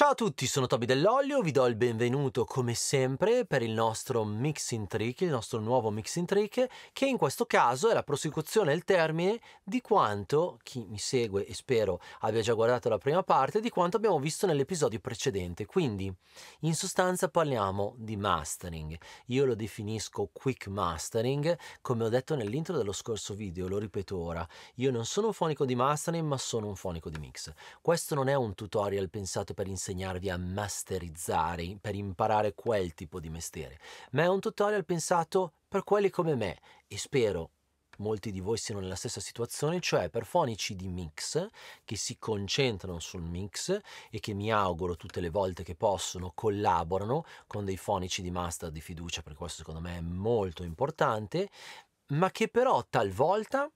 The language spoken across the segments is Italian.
Ciao a tutti, sono Toby Dell'Olio, vi do il benvenuto come sempre per il nostro mixing trick, il nostro nuovo mixing trick, che in questo caso è la prosecuzione al termine di quanto, chi mi segue e spero abbia già guardato la prima parte, di quanto abbiamo visto nell'episodio precedente. Quindi, in sostanza parliamo di mastering. Io lo definisco quick mastering, come ho detto nell'intro dello scorso video, lo ripeto ora. Io non sono un fonico di mastering, ma sono un fonico di mix. Questo non è un tutorial pensato per insegnare insegnarvi a masterizzare, per imparare quel tipo di mestiere, ma è un tutorial pensato per quelli come me e spero molti di voi siano nella stessa situazione, cioè per fonici di mix che si concentrano sul mix e che mi auguro tutte le volte che possono collaborano con dei fonici di master di fiducia, perché questo secondo me è molto importante, ma che però talvolta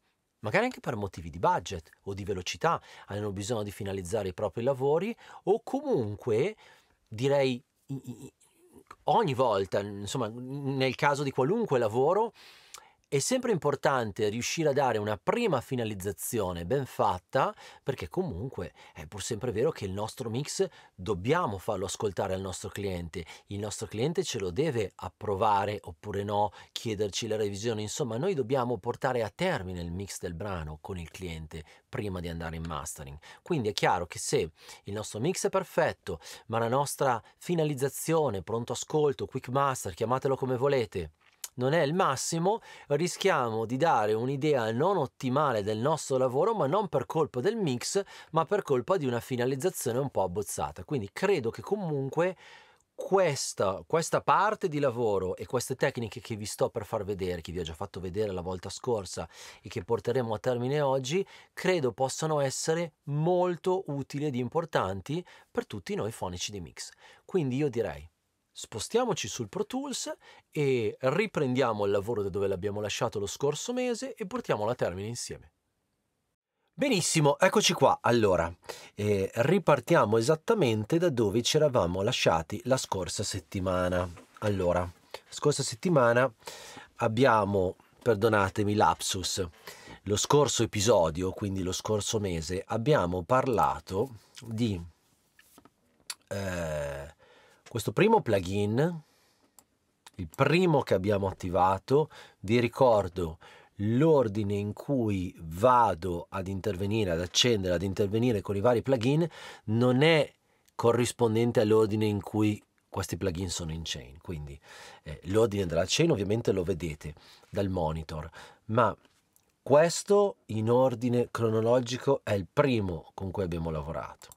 magari anche per motivi di budget o di velocità, hanno bisogno di finalizzare i propri lavori o comunque direi ogni volta, insomma nel caso di qualunque lavoro, è sempre importante riuscire a dare una prima finalizzazione ben fatta, perché comunque è pur sempre vero che il nostro mix dobbiamo farlo ascoltare al nostro cliente, il nostro cliente ce lo deve approvare oppure no, chiederci la revisione, insomma noi dobbiamo portare a termine il mix del brano con il cliente prima di andare in mastering. Quindi è chiaro che se il nostro mix è perfetto, ma la nostra finalizzazione, pronto ascolto, quick master, chiamatelo come volete, non è il massimo, rischiamo di dare un'idea non ottimale del nostro lavoro, ma non per colpa del mix, ma per colpa di una finalizzazione un po' abbozzata. Quindi credo che comunque questa, questa, parte di lavoro e queste tecniche che vi sto per far vedere, che vi ho già fatto vedere la volta scorsa e che porteremo a termine oggi, credo possano essere molto utili ed importanti per tutti noi fonici di mix. Quindi io direi spostiamoci sul Pro Tools e riprendiamo il lavoro da dove l'abbiamo lasciato lo scorso mese e portiamolo a termine insieme. Benissimo, eccoci qua. Allora, eh, ripartiamo esattamente da dove ci eravamo lasciati la scorsa settimana. Allora, scorsa settimana abbiamo, perdonatemi, lapsus. Lo scorso episodio, quindi lo scorso mese, abbiamo parlato di eh, questo primo plugin, il primo che abbiamo attivato, vi ricordo l'ordine in cui vado ad intervenire, ad accendere, ad intervenire con i vari plugin, non è corrispondente all'ordine in cui questi plugin sono in chain. Quindi eh, l'ordine della chain ovviamente lo vedete dal monitor, ma questo in ordine cronologico è il primo con cui abbiamo lavorato.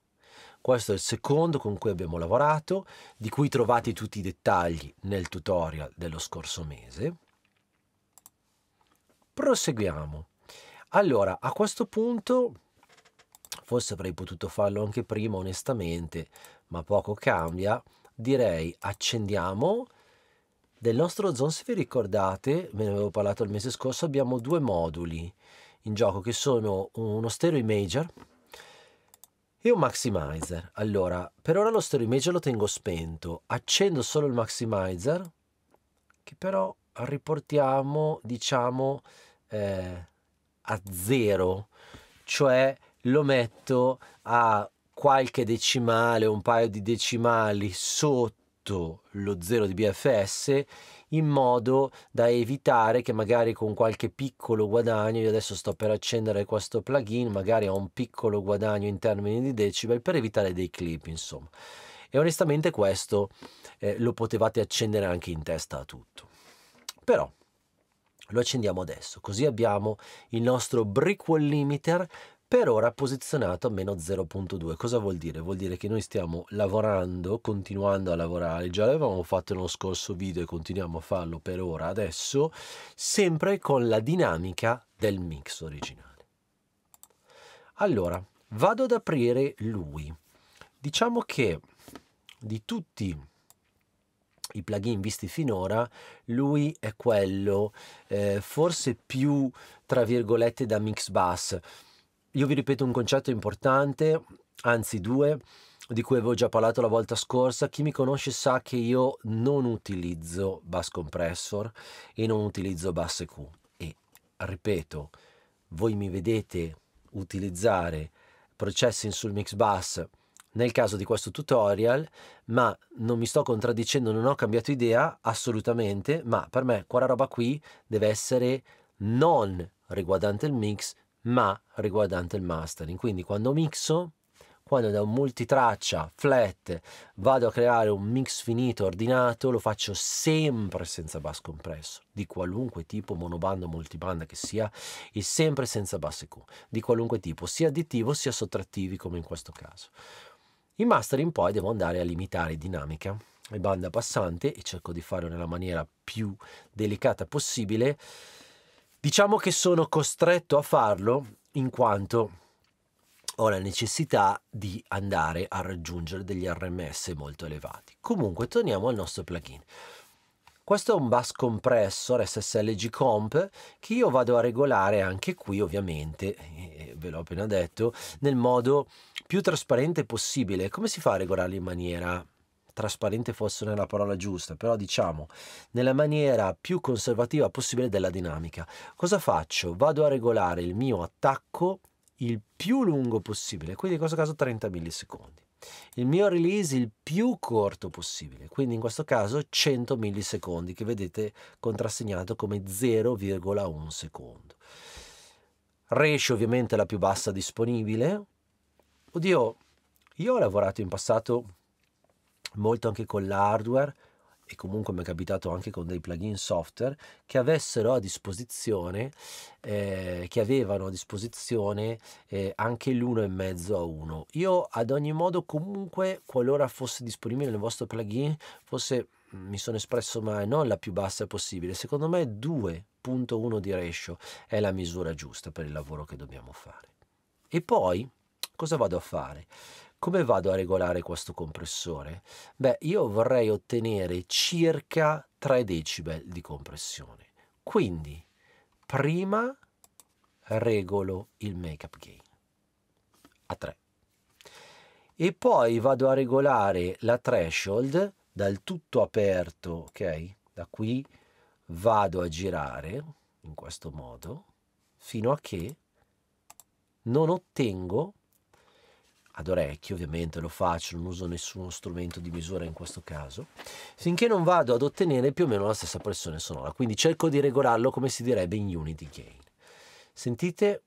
Questo è il secondo con cui abbiamo lavorato, di cui trovate tutti i dettagli nel tutorial dello scorso mese. Proseguiamo. Allora, a questo punto, forse avrei potuto farlo anche prima onestamente, ma poco cambia, direi accendiamo del nostro zone, se vi ricordate, ve ne avevo parlato il mese scorso, abbiamo due moduli in gioco che sono uno stereo imager e un maximizer. Allora, per ora lo story image lo tengo spento. Accendo solo il maximizer, che però riportiamo, diciamo, eh, a zero. Cioè lo metto a qualche decimale, un paio di decimali sotto lo 0 di BFS in modo da evitare che magari con qualche piccolo guadagno, io adesso sto per accendere questo plugin, magari ho un piccolo guadagno in termini di decibel per evitare dei clip, insomma. E onestamente questo eh, lo potevate accendere anche in testa a tutto. Però lo accendiamo adesso, così abbiamo il nostro brick limiter per ora posizionato a meno 0.2. Cosa vuol dire? Vuol dire che noi stiamo lavorando, continuando a lavorare, già l'avevamo fatto nello scorso video e continuiamo a farlo per ora adesso, sempre con la dinamica del mix originale. Allora, vado ad aprire lui. Diciamo che di tutti i plugin visti finora, lui è quello eh, forse più, tra virgolette, da mix bass io vi ripeto un concetto importante, anzi due, di cui avevo già parlato la volta scorsa. Chi mi conosce sa che io non utilizzo bass compressor e non utilizzo bass EQ. E ripeto, voi mi vedete utilizzare processing sul mix bass nel caso di questo tutorial, ma non mi sto contraddicendo, non ho cambiato idea assolutamente, ma per me quella roba qui deve essere non riguardante il mix, ma riguardante il mastering. Quindi quando mixo, quando da un multitraccia flat vado a creare un mix finito ordinato, lo faccio sempre senza bass compresso, di qualunque tipo, monobando, multibanda che sia, e sempre senza bass EQ, di qualunque tipo, sia additivo sia sottrattivi come in questo caso. In mastering poi devo andare a limitare dinamica e banda passante e cerco di farlo nella maniera più delicata possibile Diciamo che sono costretto a farlo in quanto ho la necessità di andare a raggiungere degli RMS molto elevati. Comunque, torniamo al nostro plugin. Questo è un bus compressor SSLG Comp che io vado a regolare anche qui ovviamente, eh, ve l'ho appena detto, nel modo più trasparente possibile. Come si fa a regolarlo in maniera trasparente fosse una parola giusta, però diciamo nella maniera più conservativa possibile della dinamica. Cosa faccio? Vado a regolare il mio attacco il più lungo possibile, quindi in questo caso 30 millisecondi. Il mio release il più corto possibile, quindi in questo caso 100 millisecondi che vedete contrassegnato come 0,1 secondo. Ratio ovviamente la più bassa disponibile. Oddio, io ho lavorato in passato molto anche con l'hardware e comunque mi è capitato anche con dei plugin software che avessero a disposizione eh, che avevano a disposizione eh, anche l'1,5 a 1 io ad ogni modo comunque qualora fosse disponibile nel vostro plugin fosse mi sono espresso male, non la più bassa possibile secondo me 2.1 di ratio è la misura giusta per il lavoro che dobbiamo fare e poi cosa vado a fare come vado a regolare questo compressore? Beh, io vorrei ottenere circa 3 decibel di compressione. Quindi, prima regolo il make-up gain a 3. E poi vado a regolare la threshold dal tutto aperto, ok? Da qui vado a girare in questo modo fino a che non ottengo ad orecchio ovviamente lo faccio, non uso nessuno strumento di misura in questo caso, finché non vado ad ottenere più o meno la stessa pressione sonora, quindi cerco di regolarlo come si direbbe in Unity Gain. Sentite,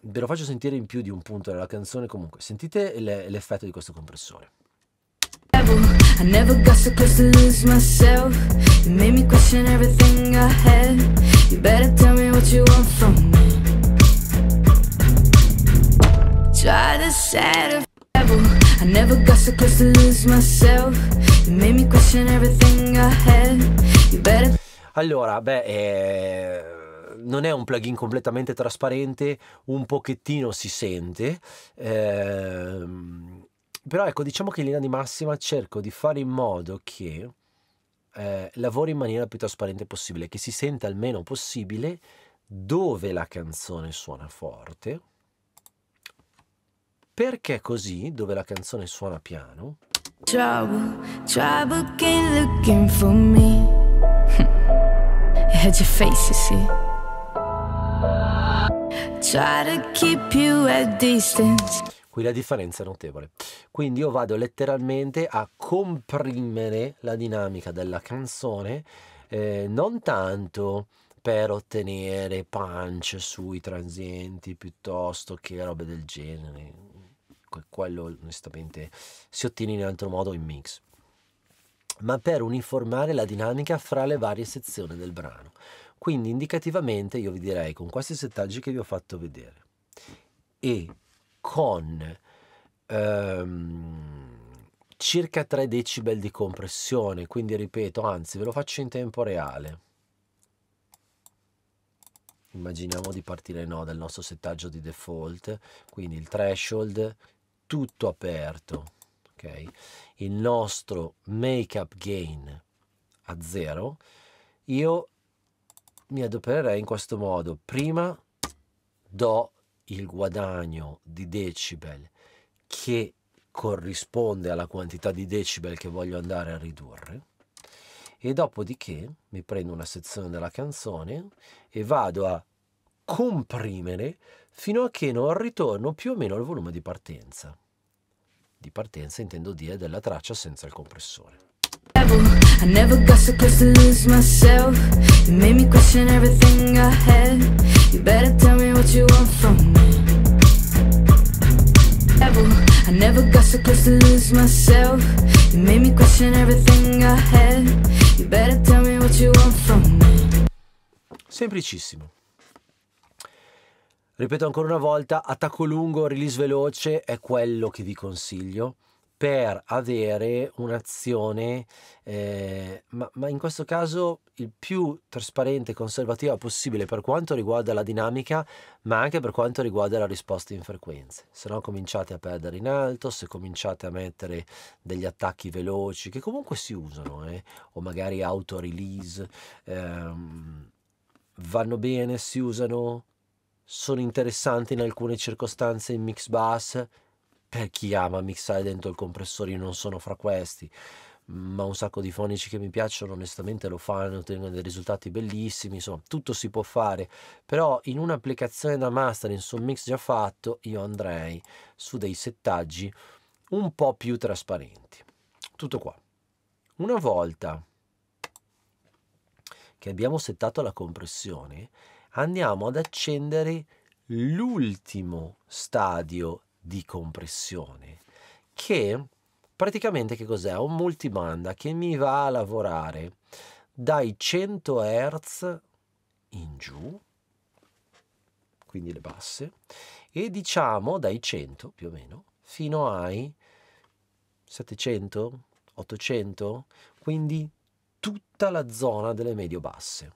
ve lo faccio sentire in più di un punto della canzone comunque, sentite l'effetto di questo compressore. I never got so close to lose myself You made me question everything I had You better tell me what you want from me try to set a level I never got so close to lose myself You made me question everything I had You better Allora, beh, eh, non è un plugin completamente trasparente, un pochettino si sente. Eh, però ecco, diciamo che in linea di massima cerco di fare in modo che eh, lavori in maniera più trasparente possibile, che si senta il meno possibile dove la canzone suona forte, perché così, dove la canzone suona piano, Trouble, trouble came looking for me. had your face, you see. Try to keep you at distance. Qui la differenza è notevole. Quindi io vado letteralmente a comprimere la dinamica della canzone, eh, non tanto per ottenere punch sui transienti piuttosto che robe del genere quello onestamente si ottiene in altro modo in mix, ma per uniformare la dinamica fra le varie sezioni del brano. Quindi indicativamente io vi direi con questi settaggi che vi ho fatto vedere e con ehm, circa 3 decibel di compressione, quindi ripeto, anzi ve lo faccio in tempo reale. Immaginiamo di partire no, dal nostro settaggio di default, quindi il threshold, tutto aperto. Okay? Il nostro make-up gain a zero, io mi adopererei in questo modo. Prima do il guadagno di decibel che corrisponde alla quantità di decibel che voglio andare a ridurre e dopodiché mi prendo una sezione della canzone e vado a comprimere fino a che non ritorno più o meno al volume di partenza. Di partenza intendo dire della traccia senza il compressore. I never got so close to lose myself You made me question everything I had You better tell me what you want from me Semplicissimo Ripeto ancora una volta, attacco lungo, release veloce è quello che vi consiglio per avere un'azione, eh, ma, ma, in questo caso il più trasparente e conservativa possibile per quanto riguarda la dinamica, ma anche per quanto riguarda la risposta in frequenze. Se no cominciate a perdere in alto, se cominciate a mettere degli attacchi veloci, che comunque si usano, eh, o magari auto-release, ehm, vanno bene, si usano, sono interessanti in alcune circostanze in mix bus per chi ama mixare dentro il compressore io non sono fra questi ma un sacco di fonici che mi piacciono onestamente lo fanno ottengono dei risultati bellissimi insomma tutto si può fare però in un'applicazione da mastering su un mix già fatto io andrei su dei settaggi un po' più trasparenti tutto qua una volta che abbiamo settato la compressione andiamo ad accendere l'ultimo stadio di compressione che praticamente che cos'è? Un multimanda che mi va a lavorare dai 100 Hz in giù, quindi le basse, e diciamo dai 100 più o meno fino ai 700, 800, quindi tutta la zona delle medio basse.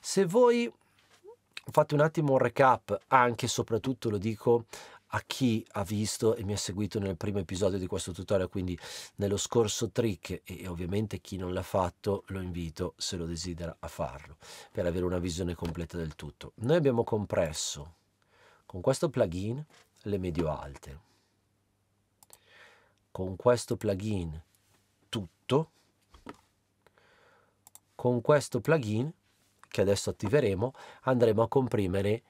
Se voi fate un attimo un recap, anche e soprattutto lo dico a chi ha visto e mi ha seguito nel primo episodio di questo tutorial, quindi nello scorso trick e ovviamente chi non l'ha fatto lo invito se lo desidera a farlo per avere una visione completa del tutto. Noi abbiamo compresso con questo plugin le medio alte, con questo plugin tutto, con questo plugin che adesso attiveremo, andremo a comprimere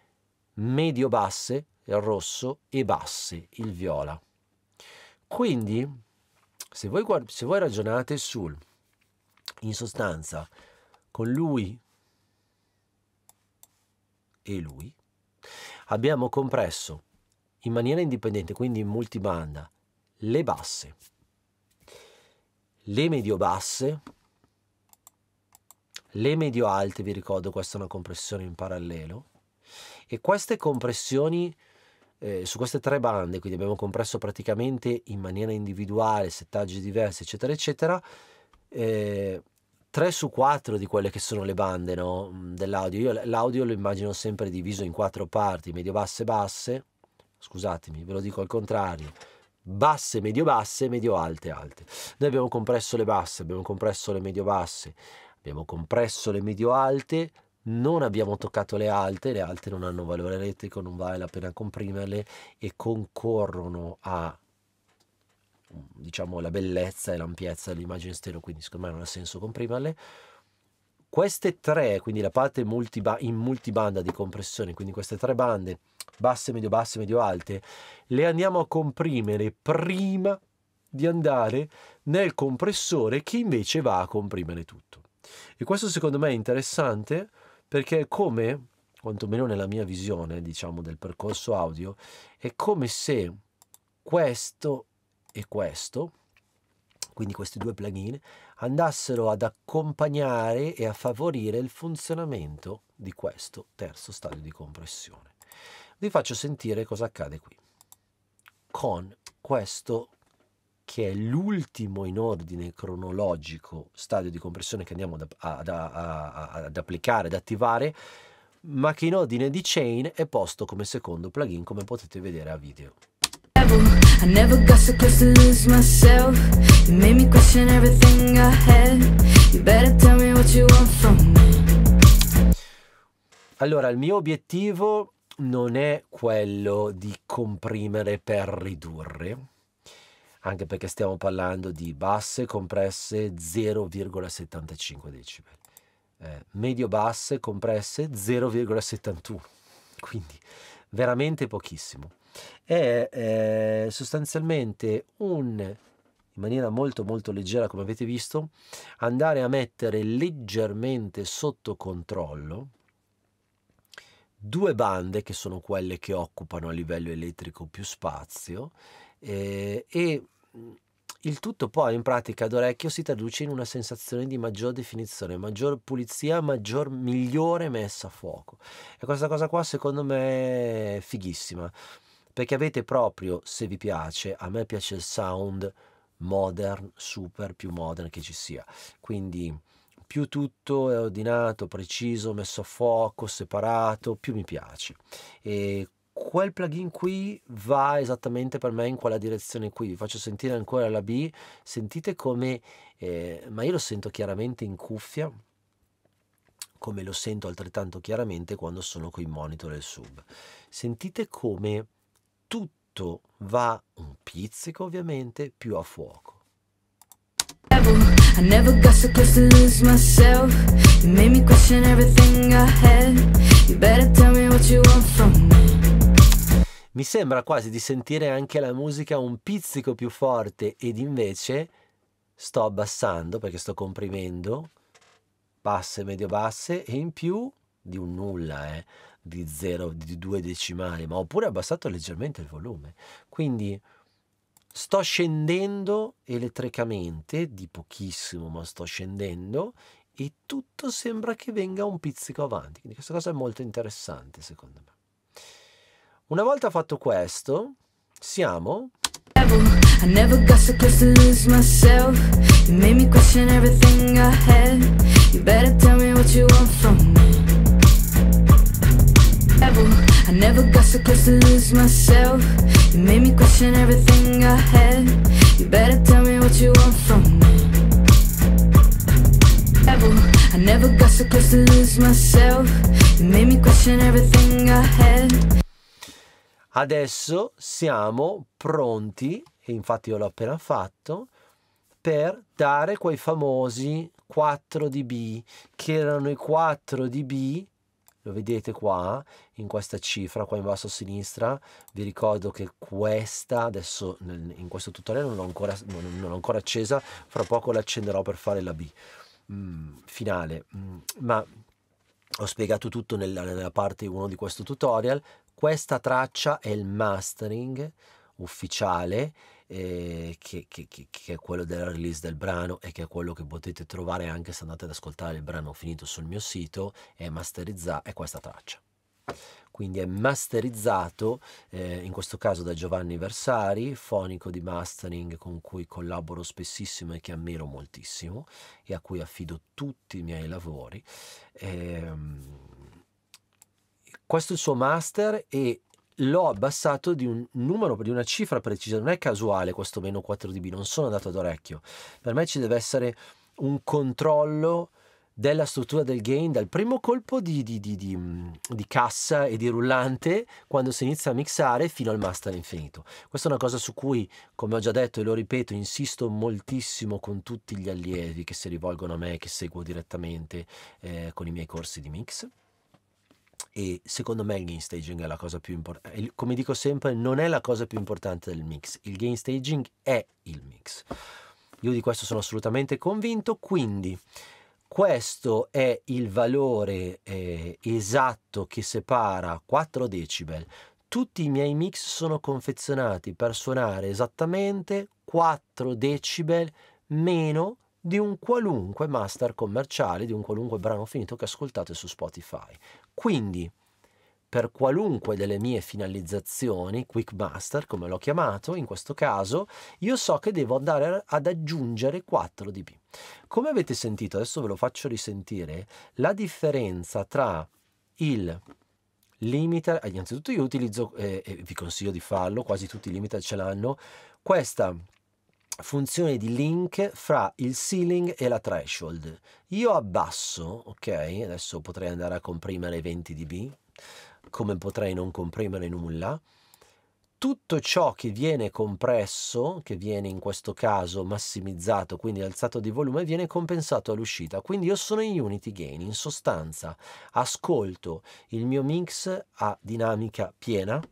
medio-basse, il rosso, e basse, il viola. Quindi, se voi, se voi ragionate sul, in sostanza, con lui e lui, abbiamo compresso in maniera indipendente, quindi in multibanda, le basse, le medio-basse, le medio alte, vi ricordo, questa è una compressione in parallelo, e queste compressioni eh, su queste tre bande, quindi abbiamo compresso praticamente in maniera individuale, settaggi diversi, eccetera, eccetera, eh, 3 su 4 di quelle che sono le bande no, dell'audio. Io l'audio lo immagino sempre diviso in quattro parti, medio basse basse, scusatemi, ve lo dico al contrario, basse, medio basse, medio alte, alte. Noi abbiamo compresso le basse, abbiamo compresso le medio basse, Abbiamo compresso le medio-alte, non abbiamo toccato le alte, le alte non hanno valore elettrico, non vale la pena comprimerle e concorrono a diciamo la bellezza e l'ampiezza dell'immagine stereo, quindi secondo me non ha senso comprimerle. Queste tre, quindi la parte multiba- in multibanda di compressione, quindi queste tre bande basse, medio basse, medio alte, le andiamo a comprimere prima di andare nel compressore che invece va a comprimere tutto. E questo secondo me è interessante perché è come, quantomeno nella mia visione, diciamo, del percorso audio, è come se questo e questo, quindi questi due plugin, andassero ad accompagnare e a favorire il funzionamento di questo terzo stadio di compressione. Vi faccio sentire cosa accade qui con questo che è l'ultimo in ordine cronologico stadio di compressione che andiamo ad, ad, ad, applicare, ad attivare, ma che in ordine di chain è posto come secondo plugin come potete vedere a video. I never got so close to lose myself You made me question everything I had You better tell me what you want from me Allora, il mio obiettivo non è quello di comprimere per ridurre anche perché stiamo parlando di basse compresse 0,75 decibel, eh, medio-basse compresse 0,71, quindi veramente pochissimo. È eh, sostanzialmente un in maniera molto molto leggera come avete visto andare a mettere leggermente sotto controllo due bande che sono quelle che occupano a livello elettrico più spazio eh, e Mm, il tutto poi in pratica ad orecchio si traduce in una sensazione di maggior definizione, maggior pulizia, maggior migliore messa a fuoco. E questa cosa qua secondo me è fighissima, perché avete proprio, se vi piace, a me piace il sound modern, super più modern che ci sia. Quindi più tutto è ordinato, preciso, messo a fuoco, separato, più mi piace. E quel plugin qui va esattamente per me in quella direzione qui. Vi faccio sentire ancora la B, sentite come, eh, ma io lo sento chiaramente in cuffia, come lo sento altrettanto chiaramente quando sono con i monitor e il sub. Sentite come tutto va un pizzico ovviamente più a fuoco. I never got so close to lose myself You made me question everything I had You better tell me what you want from me mi sembra quasi di sentire anche la musica un pizzico più forte ed invece sto abbassando perché sto comprimendo basse, medio basse e in più di un nulla, eh, di 0, di due decimali, ma ho pure abbassato leggermente il volume. Quindi sto scendendo elettricamente, di pochissimo, ma sto scendendo e tutto sembra che venga un pizzico avanti. Quindi questa cosa è molto interessante secondo me. Una volta fatto questo, siamo... I never got so close to lose myself You made me question everything I had You better tell me what you want from me I never got so close to lose myself You made me question everything I had You better tell me what you want from me I never got so close to lose myself You made me question everything I had Adesso siamo pronti, e infatti io l'ho appena fatto, per dare quei famosi 4 dB, che erano i 4 dB, lo vedete qua, in questa cifra, qua in basso a sinistra, vi ricordo che questa, adesso in questo tutorial non l'ho ancora, non, non ancora accesa, fra poco l'accenderò per fare la B mm, finale, mm, ma ho spiegato tutto nella, nella parte 1 di questo tutorial, questa traccia è il mastering ufficiale eh, che, che, che, è quello della release del brano e che è quello che potete trovare anche se andate ad ascoltare il brano finito sul mio sito è masterizzata questa traccia quindi è masterizzato eh, in questo caso da Giovanni Versari fonico di mastering con cui collaboro spessissimo e che ammiro moltissimo e a cui affido tutti i miei lavori ehm, questo è il suo master e l'ho abbassato di un numero, di una cifra precisa, non è casuale questo meno 4dB, non sono andato ad orecchio, per me ci deve essere un controllo della struttura del gain dal primo colpo di, di, di, mm, di, cassa e di rullante quando si inizia a mixare fino al master infinito. Questa è una cosa su cui, come ho già detto e lo ripeto, insisto moltissimo con tutti gli allievi che si rivolgono a me, che seguo direttamente eh, con i miei corsi di mix e secondo me il gain staging è la cosa più importante. Come dico sempre, non è la cosa più importante del mix, il gain staging è il mix. Io di questo sono assolutamente convinto, quindi questo è il valore eh, esatto che separa 4 decibel. Tutti i miei mix sono confezionati per suonare esattamente 4 decibel meno di un qualunque master commerciale, di un qualunque brano finito che ascoltate su Spotify. Quindi, per qualunque delle mie finalizzazioni, quick master come l'ho chiamato in questo caso, io so che devo andare ad aggiungere 4 dB. Come avete sentito, adesso ve lo faccio risentire, la differenza tra il limiter, eh, innanzitutto io utilizzo, eh, e vi consiglio di farlo, quasi tutti i limiter ce l'hanno, questa funzione di link fra il ceiling e la threshold. Io abbasso, ok, adesso potrei andare a comprimere 20 dB, come potrei non comprimere nulla. Tutto ciò che viene compresso, che viene in questo caso massimizzato, quindi alzato di volume, viene compensato all'uscita. Quindi io sono in Unity Gain, in sostanza ascolto il mio mix a dinamica piena,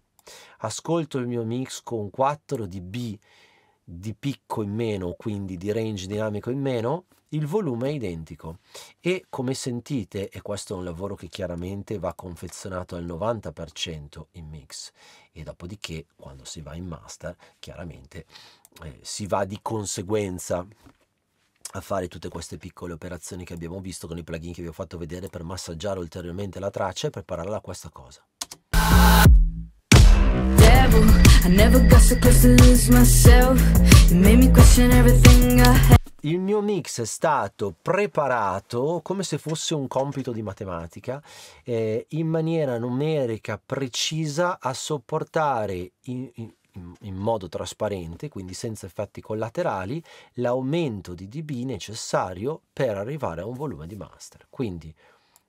ascolto il mio mix con 4 dB di picco in meno, quindi di range dinamico in meno, il volume è identico e come sentite, e questo è un lavoro che chiaramente va confezionato al 90% in mix e dopodiché quando si va in master chiaramente eh, si va di conseguenza a fare tutte queste piccole operazioni che abbiamo visto con i plugin che vi ho fatto vedere per massaggiare ulteriormente la traccia e prepararla a questa cosa. Devil. Il mio mix è stato preparato come se fosse un compito di matematica, eh, in maniera numerica precisa a sopportare in, in, in modo trasparente, quindi senza effetti collaterali, l'aumento di dB necessario per arrivare a un volume di master. Quindi,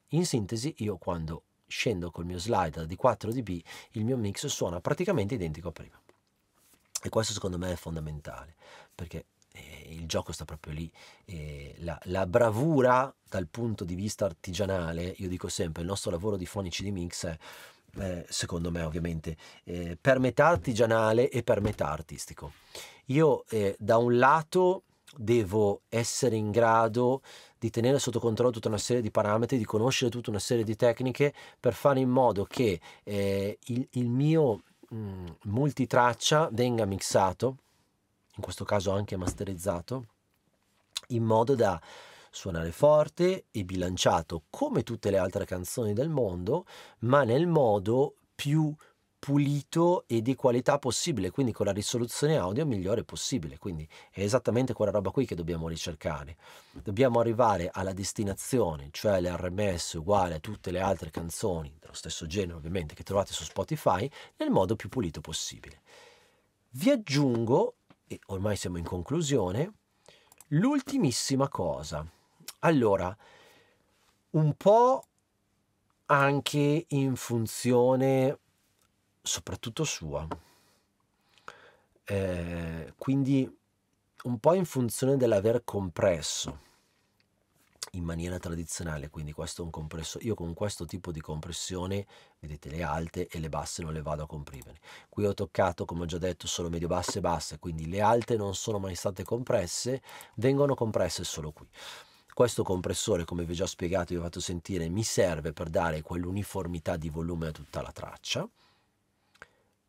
in sintesi, io quando scendo col mio slider di 4 dB, il mio mix suona praticamente identico a prima. E questo secondo me è fondamentale, perché eh, il gioco sta proprio lì. Eh, la, la, bravura dal punto di vista artigianale, io dico sempre, il nostro lavoro di fonici di mix è, eh, secondo me ovviamente, eh, per metà artigianale e per metà artistico. Io eh, da un lato devo essere in grado di tenere sotto controllo tutta una serie di parametri, di conoscere tutta una serie di tecniche per fare in modo che eh, il, il, mio mh, mm, multitraccia venga mixato, in questo caso anche masterizzato, in modo da suonare forte e bilanciato come tutte le altre canzoni del mondo, ma nel modo più pulito e di qualità possibile, quindi con la risoluzione audio migliore possibile. Quindi è esattamente quella roba qui che dobbiamo ricercare. Dobbiamo arrivare alla destinazione, cioè l'RMS uguale a tutte le altre canzoni dello stesso genere ovviamente che trovate su Spotify, nel modo più pulito possibile. Vi aggiungo, e ormai siamo in conclusione, l'ultimissima cosa. Allora, un po' anche in funzione soprattutto sua. Eh, quindi un po' in funzione dell'aver compresso in maniera tradizionale, quindi questo è un compresso, io con questo tipo di compressione, vedete le alte e le basse non le vado a comprimere. Qui ho toccato, come ho già detto, solo medio basse e basse, quindi le alte non sono mai state compresse, vengono compresse solo qui. Questo compressore, come vi ho già spiegato e vi ho fatto sentire, mi serve per dare quell'uniformità di volume a tutta la traccia.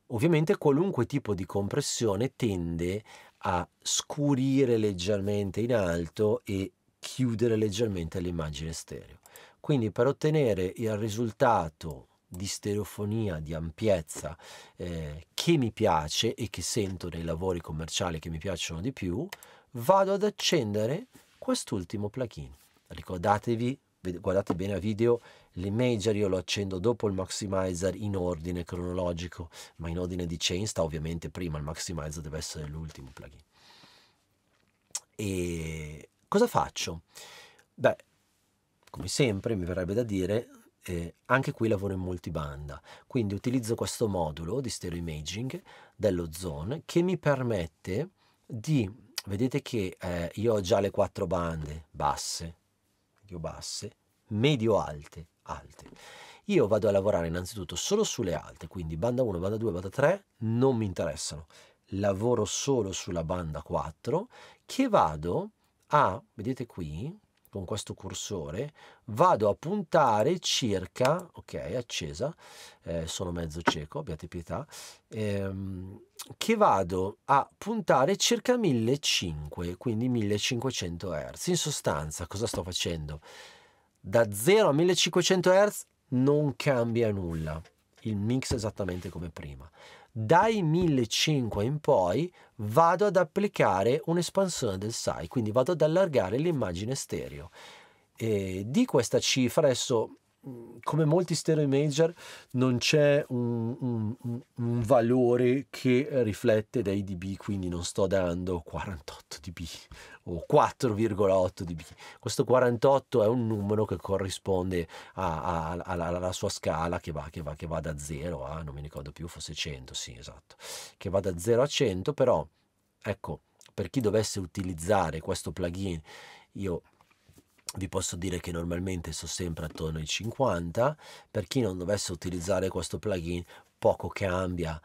Ovviamente qualunque tipo di compressione tende a scurire leggermente in alto e chiudere leggermente l'immagine stereo. Quindi per ottenere il risultato di stereofonia, di ampiezza eh, che mi piace e che sento nei lavori commerciali che mi piacciono di più, vado ad accendere quest'ultimo plugin. Ricordatevi, guardate bene a video l'imager io lo accendo dopo il maximizer in ordine cronologico, ma in ordine di chain sta ovviamente prima, il maximizer deve essere l'ultimo plugin. E cosa faccio? Beh, come sempre mi verrebbe da dire, eh, anche qui lavoro in multibanda, quindi utilizzo questo modulo di stereo imaging dello Zone che mi permette di, vedete che eh, io ho già le quattro bande basse, medio basse, medio alte alte. Io vado a lavorare innanzitutto solo sulle alte, quindi banda 1, banda 2, banda 3 non mi interessano. Lavoro solo sulla banda 4 che vado a, vedete qui, con questo cursore, vado a puntare circa, ok, accesa, eh, sono mezzo cieco, abbiate pietà, ehm, che vado a puntare circa 1500, quindi 1500 Hz. In sostanza, cosa sto facendo? Da 0 a 1500 Hz non cambia nulla, il mix è esattamente come prima. Dai 1500 in poi vado ad applicare un'espansione del SAI, quindi vado ad allargare l'immagine stereo. E di questa cifra adesso come molti stereo imager non c'è un, un, un, valore che riflette dei dB, quindi non sto dando 48 dB o 4,8 dB. Questo 48 è un numero che corrisponde a, a, a, alla sua scala che va, che va, che va da 0 a, non mi ricordo più, forse 100, sì esatto, che va da 0 a 100, però ecco, per chi dovesse utilizzare questo plugin, io vi posso dire che normalmente sto sempre attorno ai 50 per chi non dovesse utilizzare questo plugin poco cambia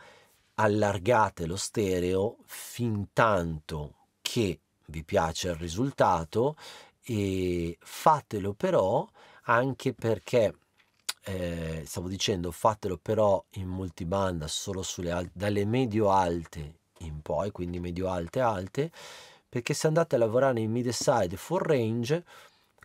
allargate lo stereo fin tanto che vi piace il risultato e fatelo però anche perché eh, stavo dicendo fatelo però in multibanda solo sulle dalle medio alte in poi quindi medio alte alte perché se andate a lavorare in mid side full range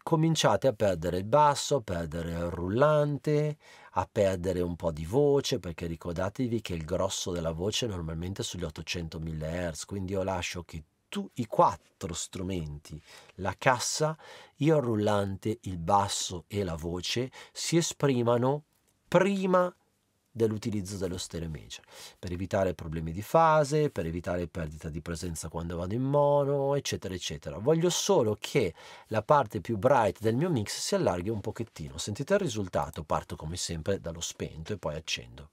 cominciate a perdere il basso, a perdere il rullante, a perdere un po' di voce, perché ricordatevi che il grosso della voce è normalmente sugli 800.000 Hz, quindi io lascio che tu, i quattro strumenti, la cassa, il rullante, il basso e la voce, si esprimano prima di dell'utilizzo dello stereo-major per evitare problemi di fase, per evitare perdita di presenza quando vado in mono, eccetera, eccetera. Voglio solo che la parte più bright del mio mix si allarghi un pochettino. Sentite il risultato, parto come sempre dallo spento e poi accendo.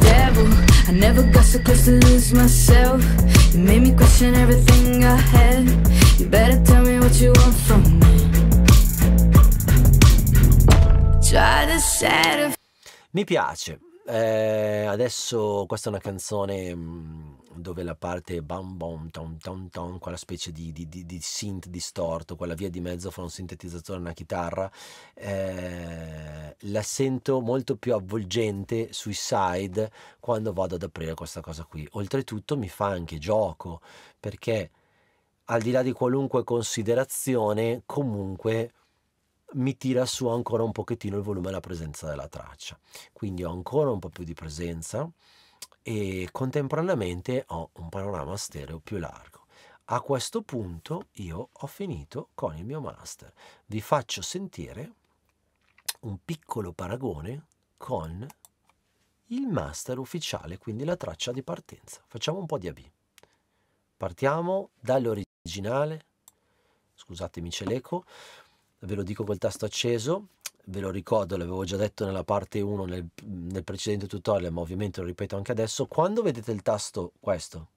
Devil, I never got so close to lose myself. You made me question everything I had. You better tell me what you want from me. Mi piace. Eh, adesso questa è una canzone mm, dove la parte bam bom tom tom tom, quella specie di, di, di, di, synth distorto, quella via di mezzo fra un sintetizzatore e una chitarra, eh, la sento molto più avvolgente sui side quando vado ad aprire questa cosa qui. Oltretutto mi fa anche gioco perché al di là di qualunque considerazione comunque mi tira su ancora un pochettino il volume e la presenza della traccia. Quindi ho ancora un po' più di presenza e contemporaneamente ho un panorama stereo più largo. A questo punto io ho finito con il mio master. Vi faccio sentire un piccolo paragone con il master ufficiale, quindi la traccia di partenza. Facciamo un po' di AB. Partiamo dall'originale, scusatemi c'è l'eco, ve lo dico col tasto acceso, ve lo ricordo, l'avevo già detto nella parte 1 nel, nel precedente tutorial, ma ovviamente lo ripeto anche adesso, quando vedete il tasto questo,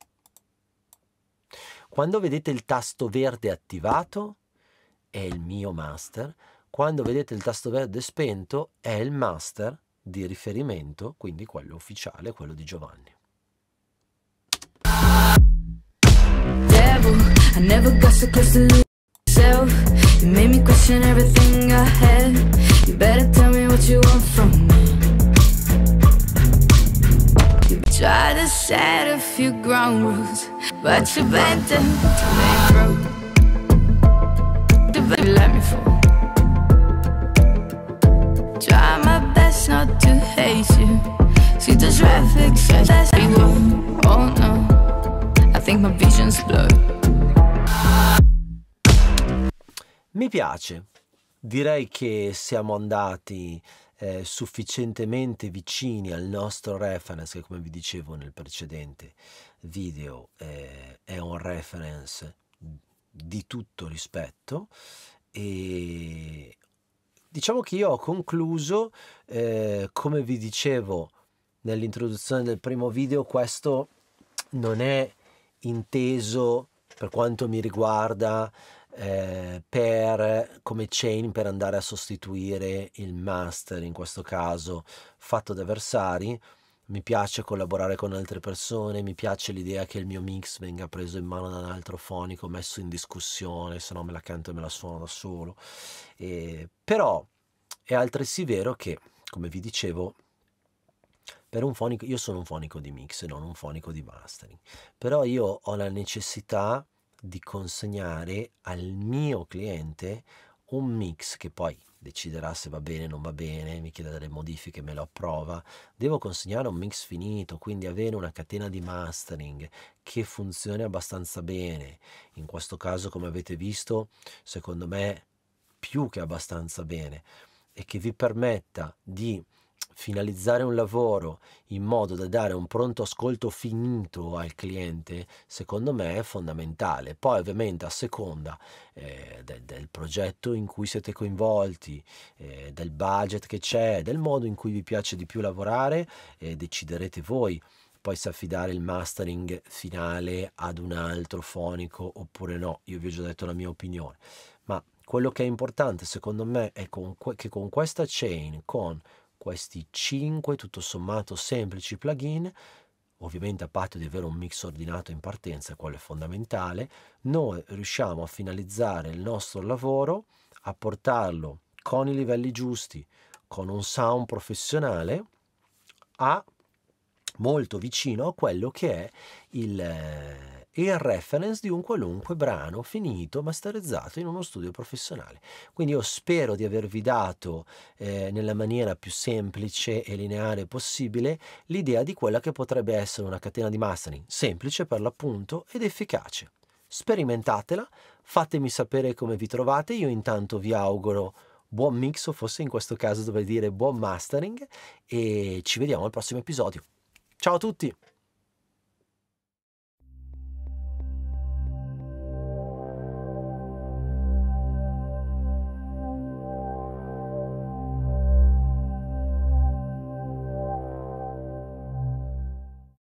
quando vedete il tasto verde attivato è il mio master, quando vedete il tasto verde spento è il master di riferimento, quindi quello ufficiale, quello di Giovanni. Devil, You made me question everything I had You better tell me what you want from me You tried to set a few ground rules But you bent them till they broke You let me fall Try my best not to hate you See the traffic says that we won't, oh no I think my vision's blurred Mi piace. Direi che siamo andati eh, sufficientemente vicini al nostro reference che come vi dicevo nel precedente video eh, è un reference di tutto rispetto e diciamo che io ho concluso eh, come vi dicevo nell'introduzione del primo video questo non è inteso per quanto mi riguarda eh, per, come chain per andare a sostituire il master, in questo caso fatto da Versari. Mi piace collaborare con altre persone, mi piace l'idea che il mio mix venga preso in mano da un altro fonico, messo in discussione, se no me la canto e me la suono da solo. E, però è altresì vero che, come vi dicevo, per un fonico, io sono un fonico di mix e non un fonico di mastering, però io ho la necessità di consegnare al mio cliente un mix che poi deciderà se va bene o non va bene, mi chiede delle modifiche, me lo approva. Devo consegnare un mix finito, quindi avere una catena di mastering che funzioni abbastanza bene. In questo caso, come avete visto, secondo me più che abbastanza bene e che vi permetta di finalizzare un lavoro in modo da dare un pronto ascolto finito al cliente, secondo me è fondamentale. Poi ovviamente a seconda eh, del, del progetto in cui siete coinvolti, eh, del budget che c'è, del modo in cui vi piace di più lavorare, eh, deciderete voi poi se affidare il mastering finale ad un altro fonico oppure no. Io vi ho già detto la mia opinione. Ma quello che è importante secondo me è con che con questa chain, con questi 5 tutto sommato semplici plugin ovviamente a patto di avere un mix ordinato in partenza, quello è fondamentale, noi riusciamo a finalizzare il nostro lavoro, a portarlo con i livelli giusti, con un sound professionale, a molto vicino a quello che è il eh, e il reference di un qualunque brano finito, masterizzato in uno studio professionale. Quindi io spero di avervi dato eh, nella maniera più semplice e lineare possibile l'idea di quella che potrebbe essere una catena di mastering, semplice per l'appunto ed efficace. Sperimentatela, fatemi sapere come vi trovate, io intanto vi auguro buon mix o forse in questo caso dovrei dire buon mastering e ci vediamo al prossimo episodio. Ciao a tutti!